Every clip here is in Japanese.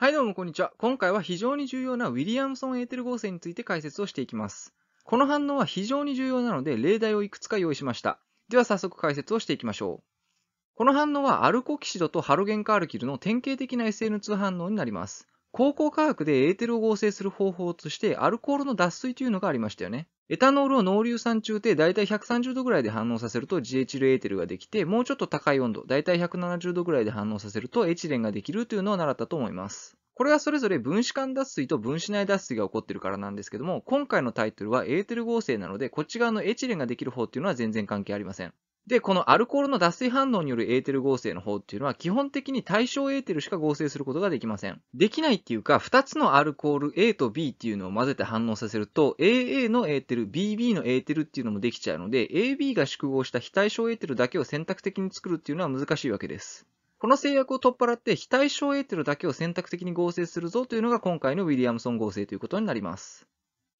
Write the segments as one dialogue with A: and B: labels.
A: はいどうもこんにちは。今回は非常に重要なウィリアムソン・エーテル合成について解説をしていきます。この反応は非常に重要なので例題をいくつか用意しました。では早速解説をしていきましょう。この反応はアルコキシドとハロゲンカールキルの典型的な SN2 反応になります。高校化学でエーテルを合成する方法としてアルコールの脱水というのがありましたよね。エタノールを濃硫酸中で大体130度ぐらいで反応させると GHL エーテルができて、もうちょっと高い温度、大体170度ぐらいで反応させるとエチレンができるというのを習ったと思います。これはそれぞれ分子間脱水と分子内脱水が起こっているからなんですけども、今回のタイトルはエーテル合成なので、こっち側のエチレンができる方っていうのは全然関係ありません。で、このアルコールの脱水反応によるエーテル合成の方っていうのは、基本的に対象エーテルしか合成することができません。できないっていうか、2つのアルコール A と B っていうのを混ぜて反応させると、AA のエーテル、BB のエーテルっていうのもできちゃうので、AB が縮合した非対称エーテルだけを選択的に作るっていうのは難しいわけです。この制約を取っ払って非対称エーテルだけを選択的に合成するぞというのが今回のウィリアムソン合成ということになります。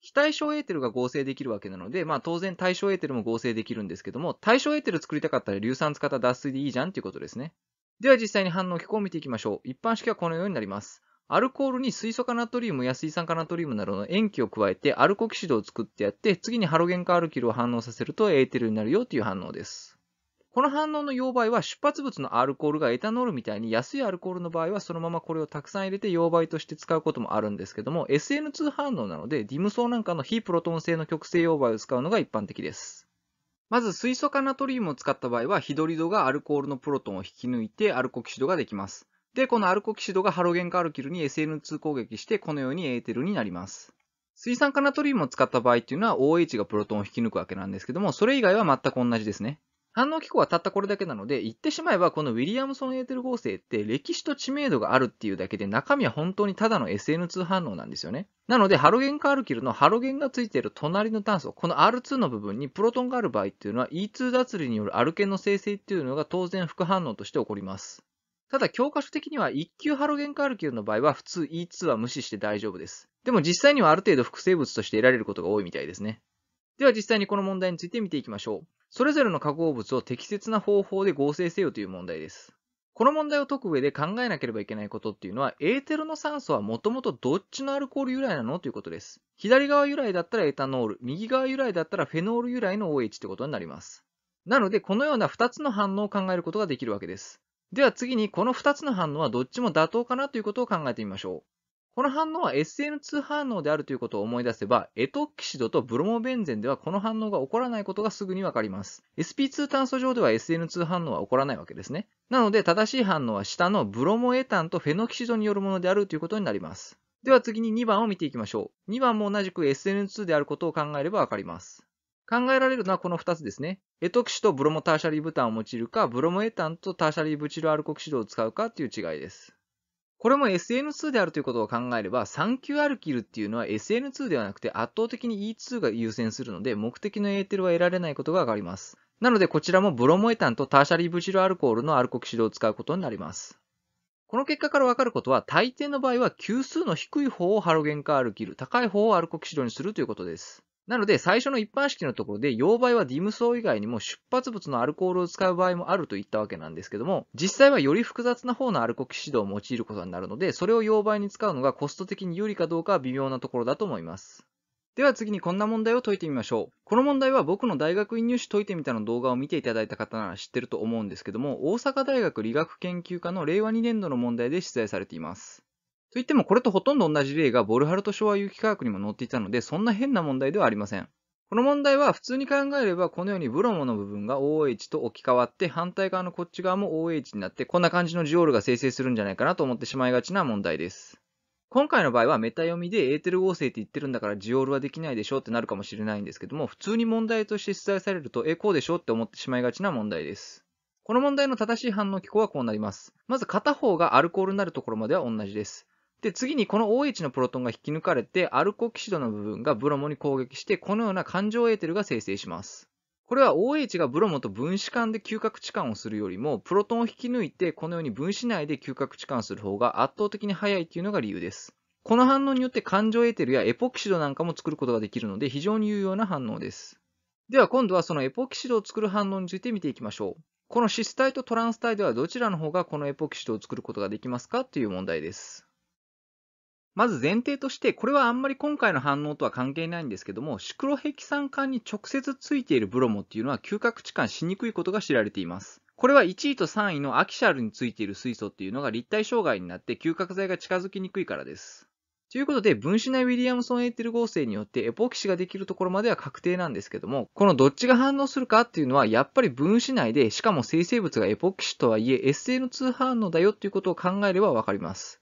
A: 非対称エーテルが合成できるわけなので、まあ当然対称エーテルも合成できるんですけども、対称エーテル作りたかったら硫酸使った脱水でいいじゃんっていうことですね。では実際に反応機構を見ていきましょう。一般式はこのようになります。アルコールに水素化ナトリウムや水酸化ナトリウムなどの塩基を加えてアルコキシドを作ってやって、次にハロゲン化アルキルを反応させるとエーテルになるよという反応です。この反応の溶媒は出発物のアルコールがエタノールみたいに安いアルコールの場合はそのままこれをたくさん入れて溶媒として使うこともあるんですけども SN2 反応なのでディム層なんかの非プロトン製の極性溶媒を使うのが一般的です。まず水素化ナトリウムを使った場合はヒドリドがアルコールのプロトンを引き抜いてアルコキシドができます。で、このアルコキシドがハロゲン化アルキルに SN2 攻撃してこのようにエーテルになります。水酸化ナトリウムを使った場合っていうのは OH がプロトンを引き抜くわけなんですけども、それ以外は全く同じですね。反応機構はたったこれだけなので、言ってしまえばこのウィリアムソン・エーテル合成って歴史と知名度があるっていうだけで中身は本当にただの SN2 反応なんですよね。なので、ハロゲンカールキルのハロゲンがついている隣の炭素、この R2 の部分にプロトンがある場合っていうのは E2 脱離によるアルケンの生成っていうのが当然副反応として起こります。ただ教科書的には1級ハロゲンカールキルの場合は普通 E2 は無視して大丈夫です。でも実際にはある程度副生物として得られることが多いみたいですね。では実際にこの問題について見ていきましょう。それぞれの化合物を適切な方法で合成せよという問題です。この問題を解く上で考えなければいけないことっていうのは、エーテルの酸素はもともとどっちのアルコール由来なのということです。左側由来だったらエタノール、右側由来だったらフェノール由来の OH ってことになります。なので、このような2つの反応を考えることができるわけです。では次に、この2つの反応はどっちも妥当かなということを考えてみましょう。この反応は SN2 反応であるということを思い出せば、エトキシドとブロモベンゼンではこの反応が起こらないことがすぐにわかります。SP2 炭素上では SN2 反応は起こらないわけですね。なので正しい反応は下のブロモエタンとフェノキシドによるものであるということになります。では次に2番を見ていきましょう。2番も同じく SN2 であることを考えればわかります。考えられるのはこの2つですね。エトキシとブロモターシャリーブタンを用いるか、ブロモエタンとターシャリーブチルアルコキシドを使うかという違いです。これも SN2 であるということを考えれば、3級アルキルっていうのは SN2 ではなくて圧倒的に E2 が優先するので、目的のエーテルは得られないことがわかります。なのでこちらもブロモエタンとターシャリブチルアルコールのアルコキシドを使うことになります。この結果からわかることは、大抵の場合は級数の低い方をハロゲン化アルキル、高い方をアルコキシドにするということです。なので、最初の一般式のところで、溶媒はディム層以外にも出発物のアルコールを使う場合もあるといったわけなんですけども、実際はより複雑な方のアルコキシドを用いることになるので、それを溶媒に使うのがコスト的に有利かどうかは微妙なところだと思います。では次にこんな問題を解いてみましょう。この問題は僕の大学院入試解いてみたの動画を見ていただいた方なら知ってると思うんですけども、大阪大学理学研究科の令和2年度の問題で出題されています。といってもこれとほとんど同じ例がボルハルト昭和有機化学にも載っていたので、そんな変な問題ではありません。この問題は普通に考えればこのようにブロモの部分が OH と置き換わって反対側のこっち側も OH になってこんな感じのジオールが生成するんじゃないかなと思ってしまいがちな問題です。今回の場合はメタ読みでエーテル合成って言ってるんだからジオールはできないでしょってなるかもしれないんですけども普通に問題として出題されるとえこうでしょって思ってしまいがちな問題です。この問題の正しい反応機構はこうなります。まず片方がアルコールになるところまでは同じです。で、次にこの OH のプロトンが引き抜かれて、アルコキシドの部分がブロモに攻撃して、このような環状エーテルが生成します。これは OH がブロモと分子間で嗅覚置換をするよりも、プロトンを引き抜いて、このように分子内で嗅覚置換する方が圧倒的に速いというのが理由です。この反応によって環状エーテルやエポキシドなんかも作ることができるので、非常に有用な反応です。では今度はそのエポキシドを作る反応について見ていきましょう。このシス体とトランス体ではどちらの方がこのエポキシドを作ることができますかという問題です。まず前提として、これはあんまり今回の反応とは関係ないんですけども、シクロヘキサン管に直接ついているブロモっていうのは嗅覚置換しにくいことが知られています。これは1位と3位のアキシャルについている水素っていうのが立体障害になって嗅覚剤が近づきにくいからです。ということで、分子内ウィリアムソン・エーテル合成によってエポキシができるところまでは確定なんですけども、このどっちが反応するかっていうのは、やっぱり分子内で、しかも生成物がエポキシとはいえ SN2 反応だよっていうことを考えればわかります。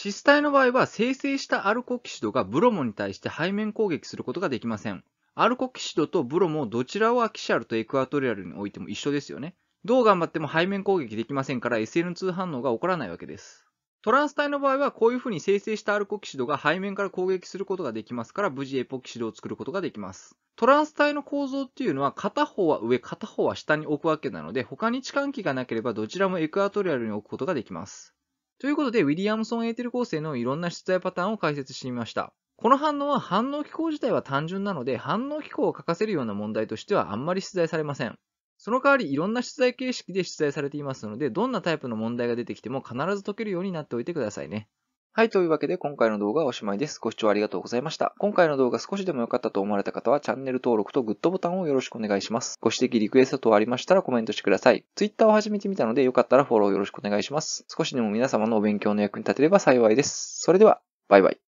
A: シス体の場合は生成したアルコキシドがブロモに対して背面攻撃することができません。アルコキシドとブロモどちらをアキシャルとエクアトリアルにおいても一緒ですよね。どう頑張っても背面攻撃できませんから SL2 反応が起こらないわけです。トランス体の場合はこういう風に生成したアルコキシドが背面から攻撃することができますから無事エポキシドを作ることができます。トランス体の構造っていうのは片方は上片方は下に置くわけなので他に置換器がなければどちらもエクアトリアルに置くことができます。ということで、ウィリアムソン・エーテル構成のいろんな出題パターンを解説してみました。この反応は反応機構自体は単純なので、反応機構を書かせるような問題としてはあんまり出題されません。その代わりいろんな出題形式で出題されていますので、どんなタイプの問題が出てきても必ず解けるようになっておいてくださいね。はい、というわけで今回の動画はおしまいです。ご視聴ありがとうございました。今回の動画少しでも良かったと思われた方はチャンネル登録とグッドボタンをよろしくお願いします。ご指摘、リクエスト等ありましたらコメントしてください。Twitter を始めてみたのでよかったらフォローよろしくお願いします。少しでも皆様のお勉強の役に立てれば幸いです。それでは、バイバイ。